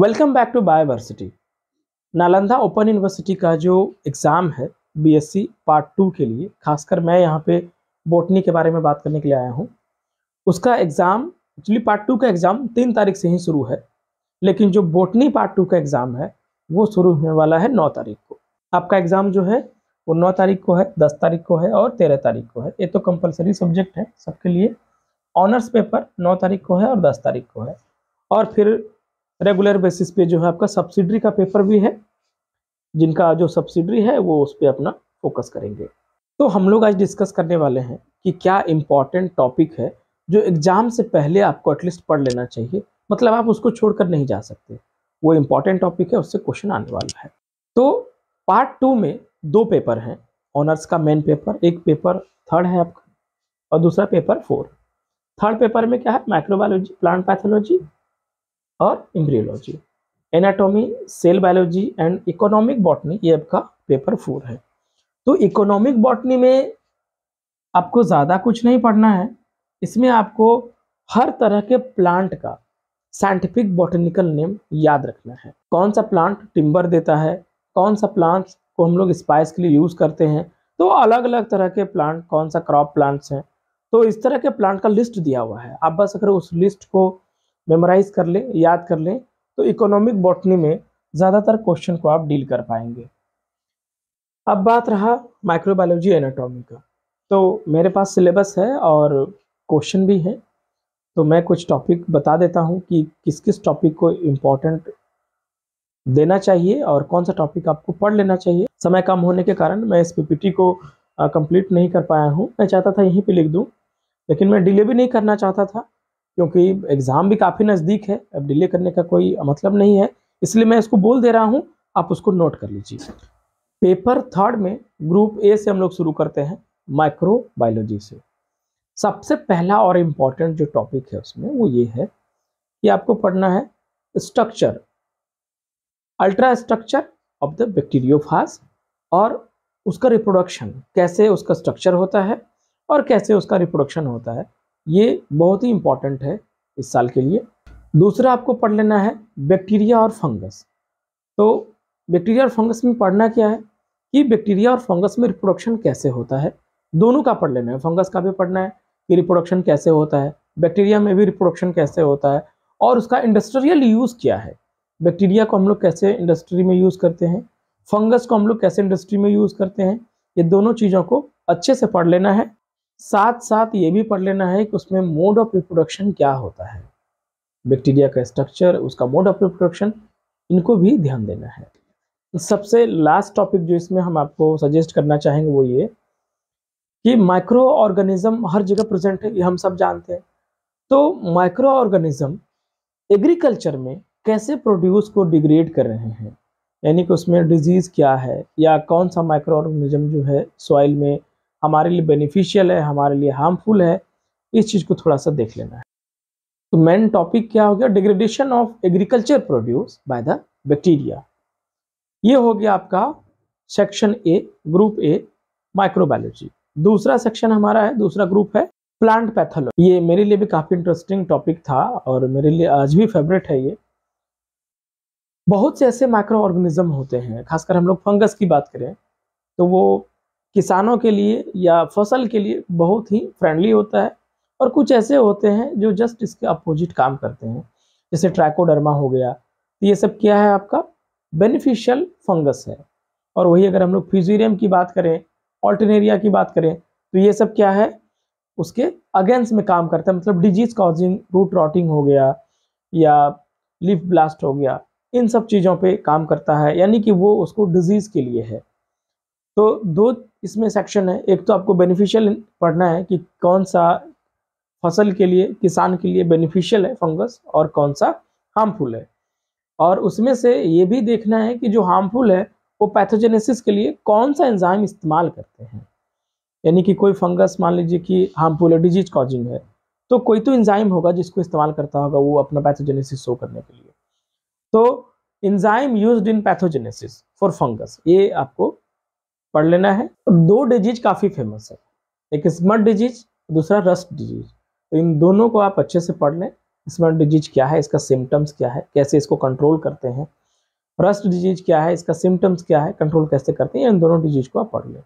welcome back to biodiversity Nalanda open university का जो exam है बीएससी पार्ट टू के लिए खासकर मैं यहाँ पे बोटनी के बारे में बात करने के लिए आया हूँ उसका एग्ज़ाम एक्चुअली पार्ट टू का एग्ज़ाम तीन तारीख से ही शुरू है लेकिन जो बोटनी पार्ट टू का एग्ज़ाम है वो शुरू होने वाला है नौ तारीख को आपका एग्ज़ाम जो है वो नौ तारीख को है दस तारीख को है और तेरह तारीख को है ये तो कंपलसरी सब्जेक्ट है सबके लिए ऑनर्स पेपर नौ तारीख को है और दस तारीख को है और फिर रेगुलर बेसिस पे जो है आपका सब्सिडरी का पेपर भी है जिनका जो सब्सिडरी है वो उस पर अपना फोकस करेंगे तो हम लोग आज डिस्कस करने वाले हैं कि क्या इम्पॉर्टेंट टॉपिक है जो एग्ज़ाम से पहले आपको एटलीस्ट पढ़ लेना चाहिए मतलब आप उसको छोड़कर नहीं जा सकते वो इम्पॉर्टेंट टॉपिक है उससे क्वेश्चन आने वाला है तो पार्ट टू में दो पेपर हैं ऑनर्स का मेन पेपर एक पेपर थर्ड है आपका और दूसरा पेपर फोर थर्ड पेपर में क्या है माइक्रोबायोलॉजी प्लांट पैथोलॉजी और embryology anatomy cell biology and economic botany ये आपका पेपर फोर है तो इकोनॉमिक बॉटनी में आपको ज़्यादा कुछ नहीं पढ़ना है इसमें आपको हर तरह के प्लांट का साइंटिफिक बॉटनिकल नेम याद रखना है कौन सा प्लांट टिम्बर देता है कौन सा प्लांट्स को हम लोग स्पाइस के लिए यूज़ करते हैं तो अलग अलग तरह के प्लांट कौन सा क्रॉप प्लांट्स हैं तो इस तरह के प्लांट का लिस्ट दिया हुआ है आप बस अगर उस लिस्ट को मेमोराइज कर लें याद कर लें तो इकोनॉमिक बॉटनी में ज़्यादातर क्वेश्चन को आप डील कर पाएंगे अब बात रहा माइक्रोबायोलॉजी एनाटॉमी का तो मेरे पास सिलेबस है और क्वेश्चन भी है तो मैं कुछ टॉपिक बता देता हूँ कि किस किस टॉपिक को इम्पोर्टेंट देना चाहिए और कौन सा टॉपिक आपको पढ़ लेना चाहिए समय कम होने के कारण मैं इस पी को कंप्लीट नहीं कर पाया हूँ मैं चाहता था यहीं पे लिख दूँ लेकिन मैं डिले भी नहीं करना चाहता था क्योंकि एग्ज़ाम भी काफ़ी नज़दीक है अब डिले करने का कोई मतलब नहीं है इसलिए मैं इसको बोल दे रहा हूँ आप उसको नोट कर लीजिए पेपर थर्ड में ग्रुप ए से हम लोग शुरू करते हैं माइक्रोबायोलॉजी से सबसे पहला और इम्पॉर्टेंट जो टॉपिक है उसमें वो ये है कि आपको पढ़ना है structure ultra structure of the bacteriophage और उसका रिप्रोडक्शन कैसे उसका स्ट्रक्चर होता है और कैसे उसका रिप्रोडक्शन होता है ये बहुत ही इम्पॉर्टेंट है इस साल के लिए दूसरा आपको पढ़ लेना है बैक्टीरिया और फंगस तो बैक्टीरिया और फंगस में पढ़ना क्या है कि बैक्टीरिया और फंगस में रिप्रोडक्शन कैसे होता है दोनों का पढ़ लेना है फंगस का भी पढ़ना है कि रिप्रोडक्शन कैसे होता है बैक्टीरिया में भी रिप्रोडक्शन कैसे होता है और उसका इंडस्ट्रियल यूज़ क्या है बैक्टीरिया को हम लोग कैसे इंडस्ट्री में यूज़ करते हैं फंगस को हम लोग कैसे इंडस्ट्री में यूज़ करते हैं ये दोनों चीज़ों को अच्छे से पढ़ लेना है साथ साथ ये भी पढ़ लेना है कि उसमें मोड ऑफ रिप्रोडक्शन क्या होता है बैक्टीरिया का स्ट्रक्चर उसका मोड ऑफ रिप्रोडक्शन इनको भी ध्यान देना है सबसे लास्ट टॉपिक जो इसमें हम आपको सजेस्ट करना चाहेंगे वो ये कि माइक्रो ऑर्गेनिज्म हर जगह प्रेजेंट है ये हम सब जानते हैं तो माइक्रो ऑर्गेनिज्म एग्रीकल्चर में कैसे प्रोड्यूस को डिग्रेड कर रहे हैं यानी कि उसमें डिजीज़ क्या है या कौन सा माइक्रो ऑर्गेनिज्म जो है सॉइल में हमारे लिए बेनिफिशियल है हमारे लिए हार्मफुल है इस चीज़ को थोड़ा सा देख लेना है तो मेन टॉपिक क्या हो गया degradation of agriculture produce by the bacteria ये हो गया आपका section A group A microbiology दूसरा सेक्शन हमारा है दूसरा ग्रुप है प्लांट पैथोलॉजी ये मेरे लिए भी काफ़ी इंटरेस्टिंग टॉपिक था और मेरे लिए आज भी फेवरेट है ये बहुत से ऐसे माइक्रो ऑर्गेनिज्म होते हैं खासकर हम लोग फंगस की बात करें तो वो किसानों के लिए या फसल के लिए बहुत ही फ्रेंडली होता है और कुछ ऐसे होते हैं जो जस्ट इसके अपोजिट काम करते हैं जैसे ट्रैकोडर्मा हो गया तो ये सब क्या है आपका बेनिफिशियल फंगस है और वही अगर हम लोग फ्यूजीरियम की बात करें ऑल्टनेरिया की बात करें तो ये सब क्या है उसके अगेंस्ट में काम करता है मतलब डिजीज कॉजिंग रूट रॉटिंग हो गया या लिफ ब्लास्ट हो गया इन सब चीज़ों पे काम करता है यानी कि वो उसको डिजीज़ के लिए है तो दो इसमें सेक्शन है एक तो आपको बेनिफिशियल पढ़ना है कि कौन सा फसल के लिए किसान के लिए बेनिफिशियल है फंगस और कौन सा हार्मफुल है और उसमें से ये भी देखना है कि जो हार्मफुल है वो पैथोजेनेसिस के लिए कौन सा एंजाइम इस्तेमाल करते हैं यानी कि कोई फंगस मान लीजिए कि हार्मफुल है डिजीज कॉजिंग है तो कोई तो इंजाइम होगा जिसको इस्तेमाल करता होगा वो अपना पैथोजेनेसिस शो करने के लिए तो enzyme use in pathogenesis for fungus ये आपको पढ़ लेना है दो डिजीज काफ़ी फेमस है एक स्मर्ट डिजीज दूसरा रस्ट डिजीज तो इन दोनों को आप अच्छे से पढ़ लें स्मर्ट डिजीज क्या है इसका सिम्टम्स क्या है कैसे इसको कंट्रोल करते हैं रस्ट डिजीज क्या है इसका सिम्टम्स क्या है कंट्रोल कैसे करते हैं इन दोनों डिजीज को आप पढ़ लें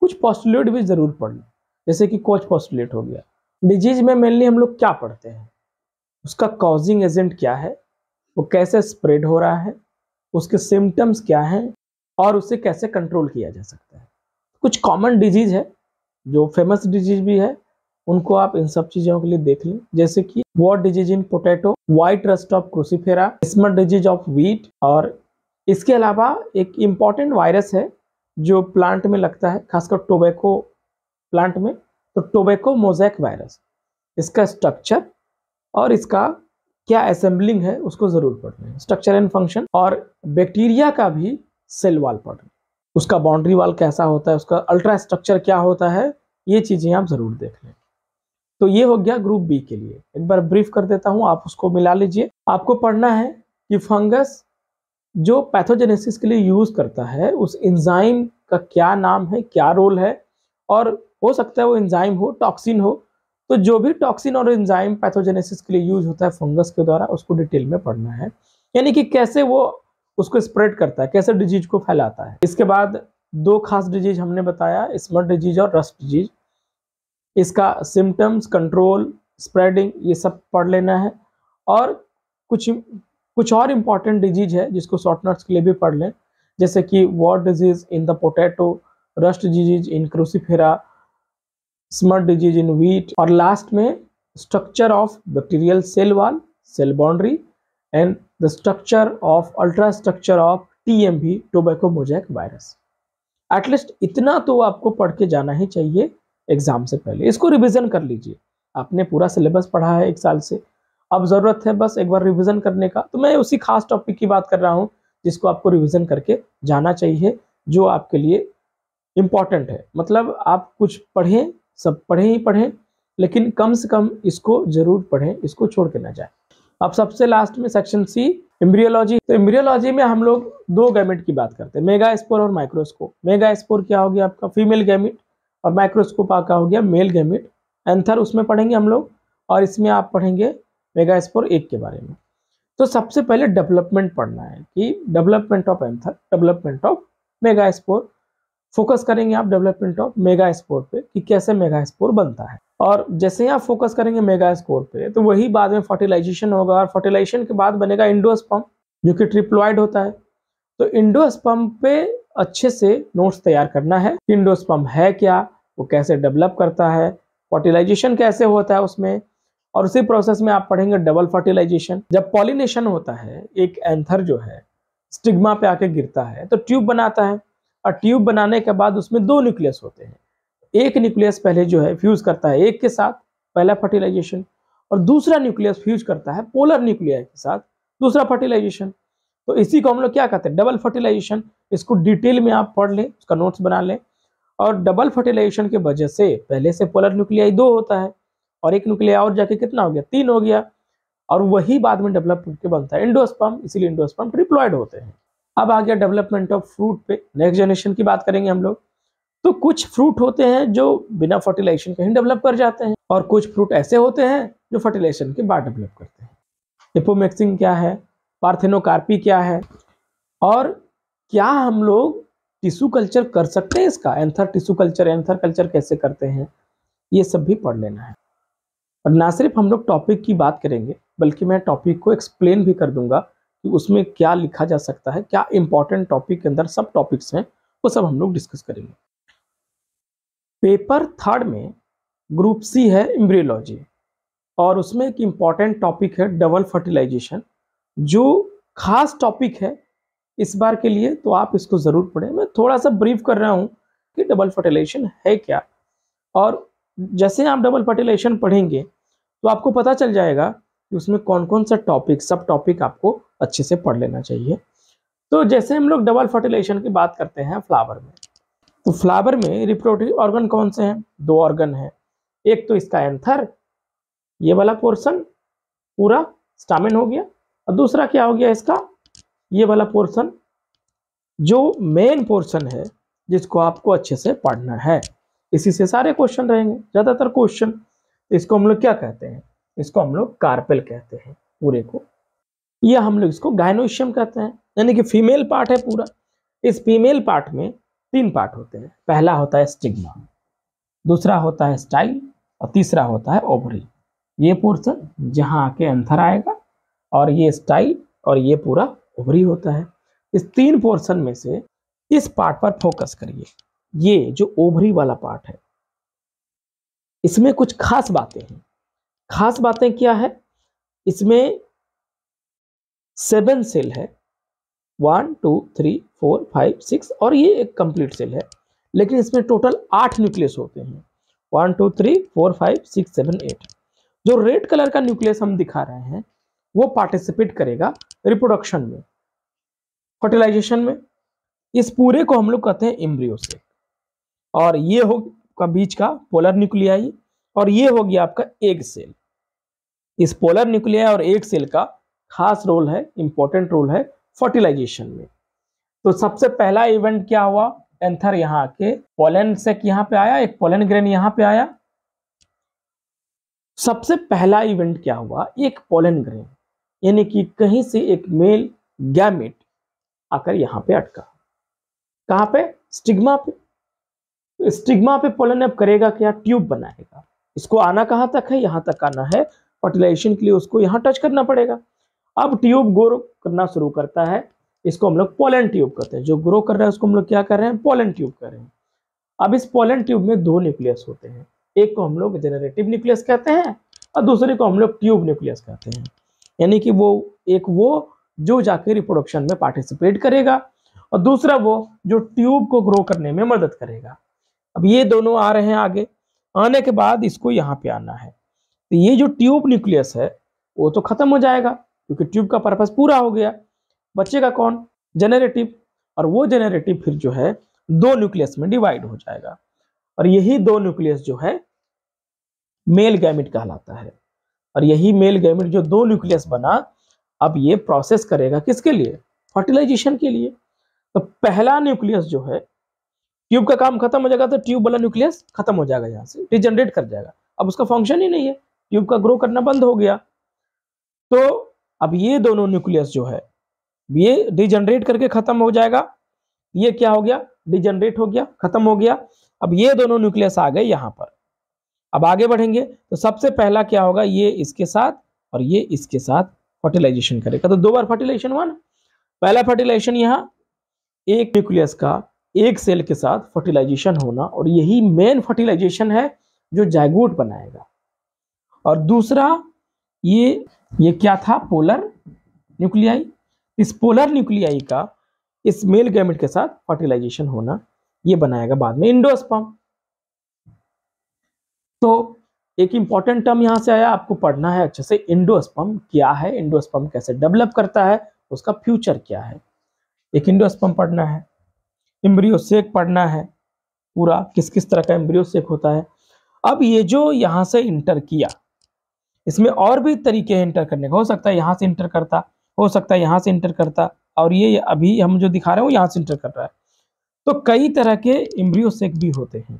कुछ पॉस्टुलेट भी ज़रूर पढ़ लें जैसे कि कोच पॉस्टुलेट हो गया डिजीज में मेनली हम लोग क्या पढ़ते हैं उसका कॉजिंग एजेंट क्या है वो कैसे स्प्रेड हो रहा है उसके सिम्टम्स क्या हैं और उसे कैसे कंट्रोल किया जा सकता है कुछ कॉमन डिजीज़ है जो फेमस डिजीज भी है उनको आप इन सब चीज़ों के लिए देख लें जैसे कि wart disease in potato white rust of crucifera smut disease of wheat और इसके अलावा एक इम्पॉर्टेंट वायरस है जो प्लांट में लगता है खासकर टोबैको प्लांट में तो टोबैको मोजैक वायरस इसका स्ट्रक्चर और इसका क्या असेंबलिंग है उसको ज़रूर पढ़ लें स्ट्रक्चर एंड फंक्शन और बैक्टीरिया का भी सेल वाल पैटर्न उसका बाउंड्री वाल कैसा होता है उसका अल्ट्रा स्ट्रक्चर क्या होता है ये चीज़ें आप ज़रूर देख लें तो ये हो गया ग्रुप बी के लिए एक बार ब्रीफ कर देता हूँ आप उसको मिला लीजिए आपको पढ़ना है कि फंगस जो पैथोजेनेसिस के लिए यूज़ करता है उस इंजाइम का क्या नाम है क्या रोल है और हो सकता है वो इंजाइम हो टॉक्सिन हो तो जो भी टॉक्सिन और इंजाइम पैथोजेनेसिस के लिए यूज होता है फंगस के द्वारा उसको डिटेल में पढ़ना है यानी कि कैसे वो उसको स्प्रेड करता है कैसे डिजीज को फैलाता है इसके बाद दो खास डिजीज हमने बताया स्मर्ट डिजीज और रस्ट डिजीज इसका सिम्टम्स कंट्रोल स्प्रेडिंग ये सब पढ़ लेना है और कुछ कुछ और इम्पॉर्टेंट डिजीज है जिसको शॉर्टनर्स के लिए भी पढ़ लें जैसे कि wart disease in the potato rust disease in crucifera smut disease in wheat और लास्ट में structure of bacterial cell wall cell boundary and the structure of ultrastructure of TMV tobacco mosaic virus at least इतना तो आपको पढ़ के जाना ही चाहिए exam से पहले इसको रिविजन कर लीजिए आपने पूरा सिलेबस पढ़ा है एक साल से अब ज़रूरत है बस एक बार रिविजन करने का तो मैं उसी खास टॉपिक की बात कर रहा हूँ जिसको आपको रिविजन करके जाना चाहिए जो आपके लिए इम्पॉर्टेंट है मतलब आप कुछ पढ़ें सब पढ़ें ही पढ़ें लेकिन कम से कम इसको ज़रूर पढ़ें इसको छोड़ के ना जाए अब सबसे लास्ट में सेक्शन सी इम्ब्रियोलॉजी तो इम्ब्रियोलॉजी में हम लोग दो गैमिट की बात करते हैं मेगा स्पोर और माइक्रोस्कोप मेगा स्पोर क्या हो गया आपका फीमेल गैमिट और माइक्रोस्कोप आपका हो गया मेल गैमिट एंथर उसमें पढ़ेंगे हम लोग और इसमें आप पढ़ेंगे मेगा स्पोर एक के बारे में तो सबसे पहले डेवलपमेंट पढ़ना है कि development of anther development of megaspore focus करेंगे आप डेवलपमेंट ऑफ मेगा स्पोर पर कि कैसे मेगा स्पोर बनता है और जैसे ही आप फोकस करेंगे मेगा स्कोर पे तो वही बाद में फर्टिलाइजेशन होगा और फर्टिलाइजेशन के बाद बनेगा इंडोस्पम जो कि ट्रिप्लॉइड होता है तो इंडोस्पम पे अच्छे से नोट्स तैयार करना है इंडोस्पम है क्या वो कैसे डेवलप करता है फर्टिलाइजेशन कैसे होता है उसमें और उसी प्रोसेस में आप पढ़ेंगे डबल फर्टिलाइजेशन जब पॉलिनेशन होता है एक एंथर जो है स्टिग्मा पे आके गिरता है तो ट्यूब बनाता है और ट्यूब बनाने के बाद उसमें दो न्यूक्लियस होते हैं एक न्यूक्लियस पहले जो है फ्यूज करता है एक के साथ पहला फर्टिलाइजेशन और दूसरा न्यूक्लियस फ्यूज करता है पोलर न्यूक्लिया के साथ दूसरा फर्टिलाइजेशन तो इसी को हम लोग क्या कहते हैं डबल फर्टिलाइजेशन इसको डिटेल में आप पढ़ लें उसका नोट्स बना लें और डबल फर्टिलाइजेशन की वजह से पहले से पोलर न्यूक्लियाई दो होता है और एक न्यूक्लिया और जाके कितना हो गया तीन हो गया और वही बाद में डेवलप के बनता है इंडोस्पम इसीलिए इंडोस्पम ट्रिप्लॉयड होते हैं अब आ गया डेवलपमेंट ऑफ फ्रूट पे नेक्स्ट जनरेशन की बात करेंगे हम लोग तो कुछ फ्रूट होते हैं जो बिना फर्टिलाइजेशन के ही डेवलप कर जाते हैं और कुछ फ्रूट ऐसे होते हैं जो फर्टिलाइजेशन के बाद डेवलप करते हैं एपोमैक्सिन क्या है पार्थेनोकार्पी क्या है और क्या हम लोग टिश्यू कल्चर कर सकते हैं इसका anther tissue culture anther culture कैसे करते हैं ये सब भी पढ़ लेना है और ना सिर्फ हम लोग टॉपिक की बात करेंगे बल्कि मैं टॉपिक को एक्सप्लेन भी कर दूंगा कि उसमें क्या लिखा जा सकता है क्या इंपॉर्टेंट टॉपिक के अंदर सब टॉपिक्स हैं वो सब हम लोग डिस्कस करेंगे पेपर थर्ड में ग्रुप सी है एम्ब्रियोलॉजी और उसमें एक इम्पॉर्टेंट टॉपिक है डबल फर्टिलाइजेशन जो खास टॉपिक है इस बार के लिए तो आप इसको ज़रूर पढ़ें मैं थोड़ा सा ब्रीफ कर रहा हूँ कि डबल फर्टिलाइजेशन है क्या और जैसे आप डबल फर्टिलाइजेशन पढ़ेंगे तो आपको पता चल जाएगा कि उसमें कौन कौन सा टॉपिक सब टॉपिक आपको अच्छे से पढ़ लेना चाहिए तो जैसे हम लोग डबल फर्टिलाइजेशन की बात करते हैं फ्लावर में तो फ्लावर में रिप्रोडक्टिव ऑर्गन कौन से हैं दो ऑर्गन हैं एक तो इसका एंथर ये वाला पोर्शन पूरा स्टामिन हो गया और दूसरा क्या हो गया इसका ये वाला पोर्शन जो मेन पोर्शन है जिसको आपको अच्छे से पढ़ना है इसी से सारे क्वेश्चन रहेंगे ज़्यादातर क्वेश्चन तो इसको हम लोग क्या कहते हैं इसको हम लोग कार्पेल कहते हैं पूरे को यह हम लोग इसको गायनोशियम कहते हैं यानी कि फीमेल पार्ट है पूरा इस फीमेल पार्ट में तीन पार्ट होते हैं पहला होता है स्टिग्मा दूसरा होता है स्टाइल और तीसरा होता है ओवरी ये पोर्सन जहाँ आके अंथर आएगा और ये स्टाइल और ये पूरा ओवरी होता है इस तीन पोर्सन में से इस पार्ट पर फोकस करिए ये जो ओभरी वाला पार्ट है इसमें कुछ खास बातें हैं खास बातें क्या है इसमें सेवन सेल है one two three four five six और ये एक कंप्लीट सेल है लेकिन इसमें टोटल आठ न्यूक्लियस होते हैं one two three four five six seven eight जो रेड कलर का न्यूक्लियस हम दिखा रहे हैं वो पार्टिसिपेट करेगा रिप्रोडक्शन में फर्टिलाइजेशन में इस पूरे को हम लोग कहते हैं इम्ब्रियो सेल और ये हो का बीच का पोलर न्यूक्लिया और ये हो गया आपका एग सेल इस पोलर न्यूक्लिया और एग सेल का खास रोल है इंपॉर्टेंट रोल है फर्टिलाइजेशन में तो सबसे पहला इवेंट क्या हुआ एंथर यहां आके पोलन सेक यहां पे आया एक पोलन ग्रेन यहां पे आया सबसे पहला इवेंट क्या हुआ एक पोलन ग्रेन यानी कि कहीं से एक मेल गैमेट आकर यहां पे अटका कहां पे स्टिग्मा पे स्टिग्मा पे पोलन अब करेगा क्या ट्यूब बनाएगा इसको आना कहां तक है यहां तक आना है फर्टिलाइजेशन के लिए उसको यहां टच करना पड़ेगा अब ट्यूब ग्रो करना शुरू करता है इसको हम लोग पोलन ट्यूब कहते हैं जो ग्रो कर रहा है उसको हम लोग क्या कर रहे हैं पोलन ट्यूब कर रहे हैं अब इस पोलन ट्यूब में दो न्यूक्लियस होते हैं एक को हम लोग जेनरेटिव न्यूक्लियस कहते हैं और दूसरे को हम लोग ट्यूब न्यूक्लियस कहते हैं यानी कि वो एक वो जो जाके रिप्रोडक्शन में पार्टिसिपेट करेगा और दूसरा वो जो ट्यूब को ग्रो करने में मदद करेगा अब ये दोनों आ रहे हैं आगे आने के बाद इसको यहाँ पे आना है तो ये जो ट्यूब न्यूक्लियस है वो तो खत्म हो जाएगा क्योंकि ट्यूब का पर्पज पूरा हो गया बच्चे का कौन जेनेरेटिव और वो जेनेरेटिव फिर जो है दो न्यूक्लियस में डिवाइड हो जाएगा और यही दो न्यूक्लियस जो है मेल गैमिट कहलाता है और यही मेल गैमिट जो दो न्यूक्लियस बना अब ये प्रोसेस करेगा किसके लिए फर्टिलाइजेशन के लिए तो पहला न्यूक्लियस जो है ट्यूब का काम खत्म हो जाएगा तो ट्यूब वाला न्यूक्लियस खत्म हो जाएगा यहाँ से डिजनरेट कर जाएगा अब उसका फंक्शन ही नहीं है ट्यूब का ग्रो करना बंद हो गया तो अब ये दोनों न्यूक्लियस जो है ये डिजनरेट करके खत्म हो जाएगा ये क्या हो गया डिजनरेट हो गया खत्म हो गया अब ये दोनों न्यूक्लियस आ गए यहां पर अब आगे बढ़ेंगे तो सबसे पहला क्या होगा ये इसके साथ और ये इसके साथ फर्टिलाइजेशन करेगा तो दो बार फर्टिलाइजेशन हुआ ना पहला फर्टिलाइजेशन यहाँ एक न्यूक्लियस का एक सेल के साथ फर्टिलाइजेशन होना और यही मेन फर्टिलाइजेशन है जो जायगोट बनाएगा और दूसरा ये ये क्या था पोलर न्यूक्लियाई इस पोलर न्यूक्लियाई का इस मेल गैमेट के साथ फर्टिलाइजेशन होना ये बनाएगा बाद में इंडोस्पम तो एक इंपॉर्टेंट टर्म यहां से आया आपको पढ़ना है अच्छे से इंडोस्पम क्या है इंडोस्पम कैसे डेवलप करता है उसका फ्यूचर क्या है एक इंडोस्पम पढ़ना है इम्ब्रियोसेक पढ़ना है पूरा किस किस तरह का इम्ब्रियोसेक होता है अब ये जो यहां से इंटर किया इसमें और भी तरीके हैं इंटर करने का हो सकता है यहाँ से इंटर करता हो सकता है यहाँ से इंटर करता और ये अभी हम जो दिखा रहे हैं वो यहाँ से इंटर कर रहा है तो कई तरह के इम्ब्रियो सेक भी होते हैं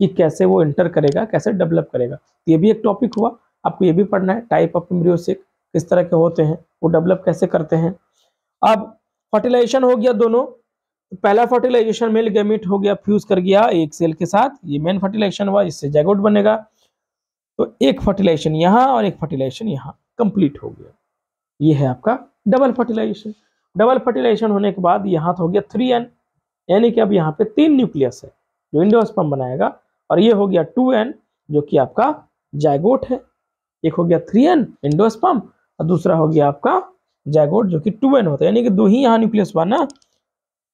कि कैसे वो इंटर करेगा कैसे डेवलप करेगा तो ये भी एक टॉपिक हुआ आपको ये भी पढ़ना है टाइप ऑफ इम्ब्रियो सेक किस तरह के होते हैं वो डेवलप कैसे करते हैं अब फर्टिलाइजेशन हो गया दोनों पहला फर्टिलाइजेशन मेल गैमिट हो गया फ्यूज कर गया एक सेल के साथ ये मेन फर्टिलाइजेशन हुआ इससे जैगोट बनेगा तो एक फर्टिलाइजेशन यहाँ और एक फर्टिलाइजेशन यहाँ कंप्लीट हो गया ये है आपका डबल फर्टिलाइजेशन डबल फर्टिलाइजेशन होने के बाद यहाँ तो हो गया थ्री एन यानी कि अब यहाँ पे तीन न्यूक्लियस है जो इंडोस्पम बनाएगा और ये हो गया टू एन जो कि आपका जायगोट है एक हो गया थ्री एन इंडोस्पम और दूसरा हो गया आपका जायगोट जो कि टू एन होता है यानी कि दो ही यहाँ न्यूक्लियस हुआ ना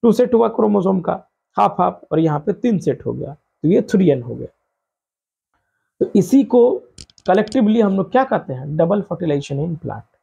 टू सेट हुआ क्रोमोजोम का हाफ हाफ और यहाँ पे तीन सेट हो गया तो ये थ्री एन हो गया तो इसी को कलेक्टिवली हम लोग क्या कहते हैं डबल फर्टिलाइजेशन इन प्लांट